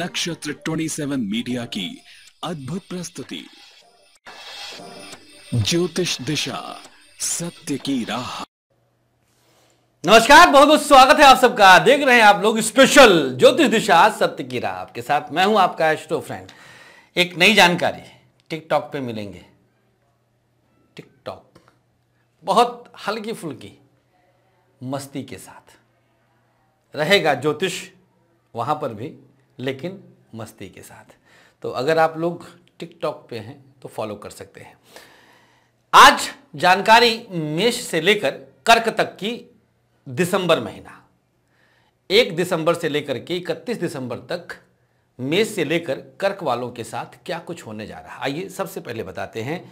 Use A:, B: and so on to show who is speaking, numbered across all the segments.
A: नक्षत्र 27 मीडिया की अद्भुत प्रस्तुति ज्योतिष दिशा सत्य की राह नमस्कार बहुत बहुत स्वागत है आप सबका देख रहे हैं आप लोग स्पेशल ज्योतिष दिशा सत्य की राह आपके साथ मैं हूं आपका एस्ट्रो फ्रेंड एक नई जानकारी टिकटॉक पे मिलेंगे टिकटॉक बहुत हल्की फुल्की मस्ती के साथ रहेगा ज्योतिष वहां पर भी लेकिन मस्ती के साथ तो अगर आप लोग टिकटॉक पे हैं तो फॉलो कर सकते हैं आज जानकारी मेष से लेकर कर्क तक की दिसंबर महीना एक दिसंबर से लेकर के इकतीस दिसंबर तक मेष से लेकर कर्क वालों के साथ क्या कुछ होने जा रहा है आइए सबसे पहले बताते हैं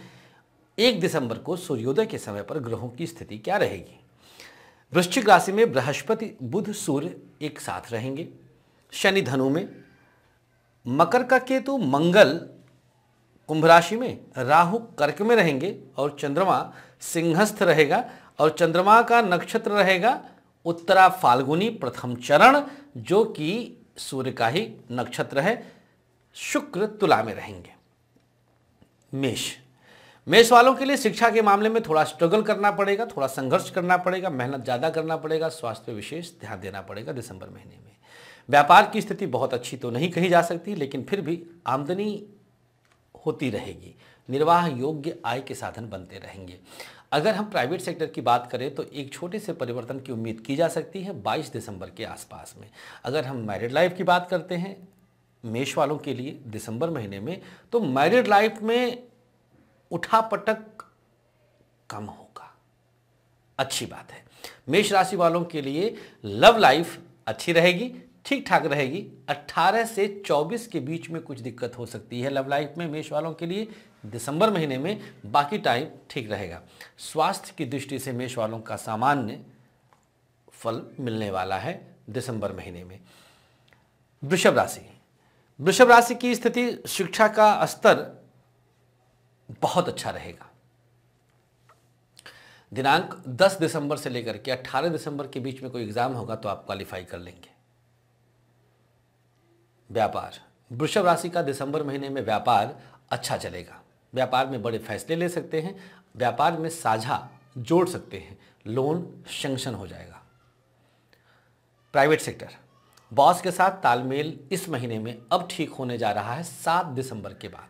A: एक दिसंबर को सूर्योदय के समय पर ग्रहों की स्थिति क्या रहेगी वृश्चिक राशि में बृहस्पति बुध सूर्य एक साथ रहेंगे शनि धनु में मकर का केतु मंगल कुंभ राशि में राहु कर्क में रहेंगे और चंद्रमा सिंहस्थ रहेगा और चंद्रमा का नक्षत्र रहेगा उत्तरा फाल्गुनी प्रथम चरण जो कि सूर्य का ही नक्षत्र है शुक्र तुला में रहेंगे मेष मेष वालों के लिए शिक्षा के मामले में थोड़ा स्ट्रगल करना पड़ेगा थोड़ा संघर्ष करना पड़ेगा मेहनत ज़्यादा करना पड़ेगा स्वास्थ्य पर विशेष ध्यान देना पड़ेगा दिसंबर महीने में व्यापार की स्थिति बहुत अच्छी तो नहीं कही जा सकती लेकिन फिर भी आमदनी होती रहेगी निर्वाह योग्य आय के साधन बनते रहेंगे अगर हम प्राइवेट सेक्टर की बात करें तो एक छोटे से परिवर्तन की उम्मीद की जा सकती है 22 दिसंबर के आसपास में अगर हम मैरिड लाइफ की बात करते हैं मेष वालों के लिए दिसंबर महीने में तो मैरिड लाइफ में उठापटक कम होगा अच्छी बात है मेष राशि वालों के लिए लव लाइफ अच्छी रहेगी ठीक ठाक रहेगी 18 से 24 के बीच में कुछ दिक्कत हो सकती है लव लाइफ में मेष वालों के लिए दिसंबर महीने में बाकी टाइम ठीक रहेगा स्वास्थ्य की दृष्टि से मेष वालों का सामान्य फल मिलने वाला है दिसंबर महीने में वृषभ राशि वृषभ राशि की स्थिति शिक्षा का स्तर बहुत अच्छा रहेगा दिनांक 10 दिसंबर से लेकर के 18 दिसंबर के बीच में कोई एग्ज़ाम होगा तो आप क्वालिफाई कर लेंगे व्यापार वृषभ राशि का दिसंबर महीने में व्यापार अच्छा चलेगा व्यापार में बड़े फैसले ले सकते हैं व्यापार में साझा जोड़ सकते हैं लोन शंक्शन हो जाएगा प्राइवेट सेक्टर बॉस के साथ तालमेल इस महीने में अब ठीक होने जा रहा है सात दिसंबर के बाद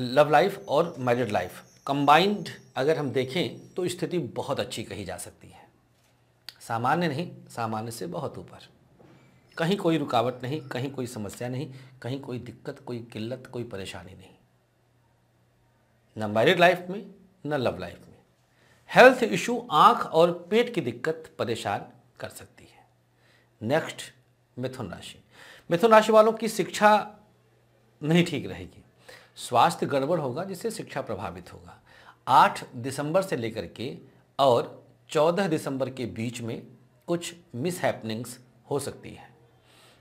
A: लव लाइफ और मैरिड लाइफ कंबाइंड अगर हम देखें तो स्थिति बहुत अच्छी कही जा सकती है सामान्य नहीं सामान्य से बहुत ऊपर कहीं कोई रुकावट नहीं कहीं कोई समस्या नहीं कहीं कोई दिक्कत कोई किल्लत कोई परेशानी नहीं न मैरिड लाइफ में न लव लाइफ में हेल्थ इशू आंख और पेट की दिक्कत परेशान कर सकती है नेक्स्ट मिथुन राशि मिथुन राशि वालों की शिक्षा नहीं ठीक रहेगी स्वास्थ्य गड़बड़ होगा जिससे शिक्षा प्रभावित होगा आठ दिसंबर से लेकर के और चौदह दिसंबर के बीच में कुछ मिसहैपनिंग्स हो सकती है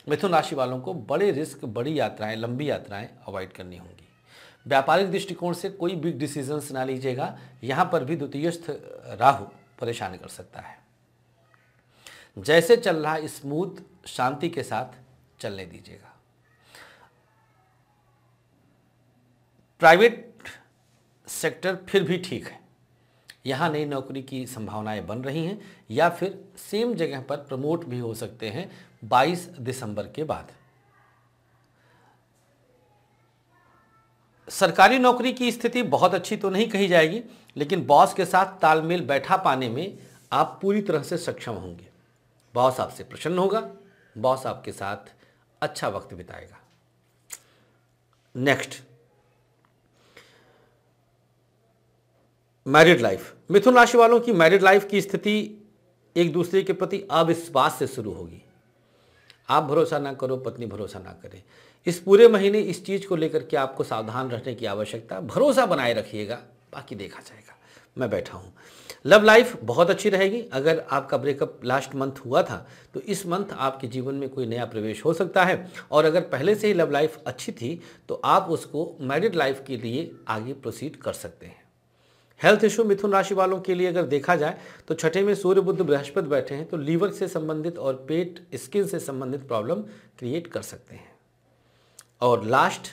A: मिथुन राशि वालों को बड़े रिस्क बड़ी यात्राएं लंबी यात्राएं अवॉइड करनी होंगी व्यापारिक दृष्टिकोण से कोई बिग डिसीजंस ना लीजिएगा यहां पर भी द्वितीयस्थ राहु परेशान कर सकता है जैसे चल रहा स्मूथ शांति के साथ चलने दीजिएगा प्राइवेट सेक्टर फिर भी ठीक है यहाँ नई नौकरी की संभावनाएं बन रही हैं या फिर सेम जगह पर प्रमोट भी हो सकते हैं 22 दिसंबर के बाद सरकारी नौकरी की स्थिति बहुत अच्छी तो नहीं कही जाएगी लेकिन बॉस के साथ तालमेल बैठा पाने में आप पूरी तरह से सक्षम होंगे बॉस आपसे प्रसन्न होगा बॉस आपके साथ अच्छा वक्त बिताएगा नेक्स्ट मैरिड लाइफ मिथुन राशि वालों की मैरिड लाइफ की स्थिति एक दूसरे के प्रति अविश्वास से शुरू होगी आप भरोसा ना करो पत्नी भरोसा ना करे इस पूरे महीने इस चीज़ को लेकर के आपको सावधान रहने की आवश्यकता भरोसा बनाए रखिएगा बाकी देखा जाएगा मैं बैठा हूँ लव लाइफ बहुत अच्छी रहेगी अगर आपका ब्रेकअप लास्ट मंथ हुआ था तो इस मंथ आपके जीवन में कोई नया प्रवेश हो सकता है और अगर पहले से ही लव लाइफ अच्छी थी तो आप उसको मैरिड लाइफ के लिए आगे प्रोसीड कर सकते हैं हेल्थ इशू मिथुन राशि वालों के लिए अगर देखा जाए तो छठे में सूर्य बुद्ध बृहस्पति बैठे हैं तो लीवर से संबंधित और पेट स्किन से संबंधित प्रॉब्लम क्रिएट कर सकते हैं और लास्ट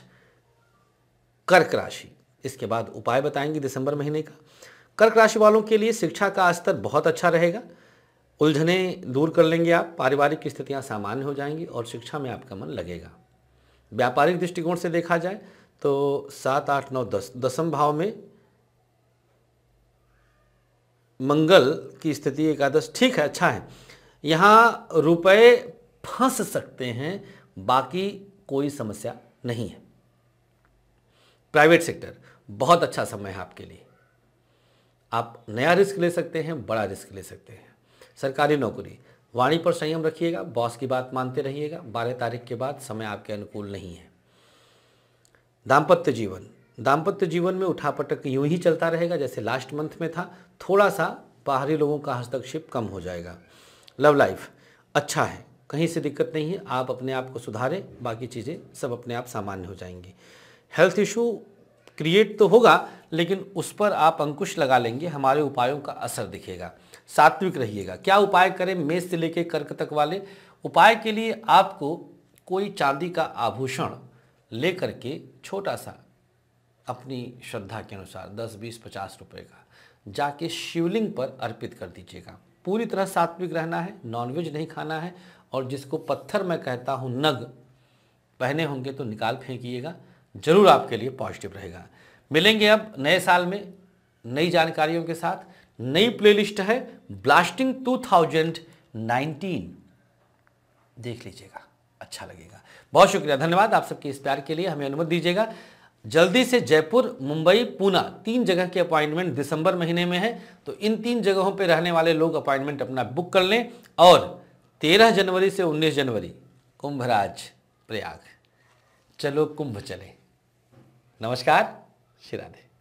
A: कर्क राशि इसके बाद उपाय बताएंगे दिसंबर महीने का कर्क राशि वालों के लिए शिक्षा का स्तर बहुत अच्छा रहेगा उलझने दूर कर लेंगे आप पारिवारिक स्थितियाँ सामान्य हो जाएंगी और शिक्षा में आपका मन लगेगा व्यापारिक दृष्टिकोण से देखा जाए तो सात आठ नौ दस दसम भाव में मंगल की स्थिति एकादश ठीक है अच्छा है यहाँ रुपए फंस सकते हैं बाकी कोई समस्या नहीं है प्राइवेट सेक्टर बहुत अच्छा समय है आपके लिए आप नया रिस्क ले सकते हैं बड़ा रिस्क ले सकते हैं सरकारी नौकरी वाणी पर संयम रखिएगा बॉस की बात मानते रहिएगा बारह तारीख के बाद समय आपके अनुकूल नहीं है दाम्पत्य जीवन दाम्पत्य जीवन में उठापटक यूं ही चलता रहेगा जैसे लास्ट मंथ में था थोड़ा सा बाहरी लोगों का हस्तक्षेप कम हो जाएगा लव लाइफ अच्छा है कहीं से दिक्कत नहीं है आप अपने आप को सुधारें बाकी चीज़ें सब अपने आप सामान्य हो जाएंगी हेल्थ इशू क्रिएट तो होगा लेकिन उस पर आप अंकुश लगा लेंगे हमारे उपायों का असर दिखेगा सात्विक रहिएगा क्या उपाय करें मेष से लेकर कर्क तक वाले उपाय के लिए आपको कोई चांदी का आभूषण लेकर के छोटा सा अपनी श्रद्धा के अनुसार दस बीस पचास रुपये का जाके शिवलिंग पर अर्पित कर दीजिएगा पूरी तरह सात्विक रहना है नॉनवेज नहीं खाना है और जिसको पत्थर मैं कहता हूँ नग पहने होंगे तो निकाल फेंकिएगा ज़रूर आपके लिए पॉजिटिव रहेगा मिलेंगे अब नए साल में नई जानकारियों के साथ नई प्लेलिस्ट है ब्लास्टिंग 2019 देख लीजिएगा अच्छा लगेगा बहुत शुक्रिया धन्यवाद आप सबके इस प्यार के लिए हमें अनुमति दीजिएगा जल्दी से जयपुर मुंबई पूना तीन जगह के अपॉइंटमेंट दिसंबर महीने में है तो इन तीन जगहों पर रहने वाले लोग अपॉइंटमेंट अपना बुक कर लें और 13 जनवरी से 19 जनवरी कुंभराज प्रयाग चलो कुंभ चले नमस्कार श्री राधे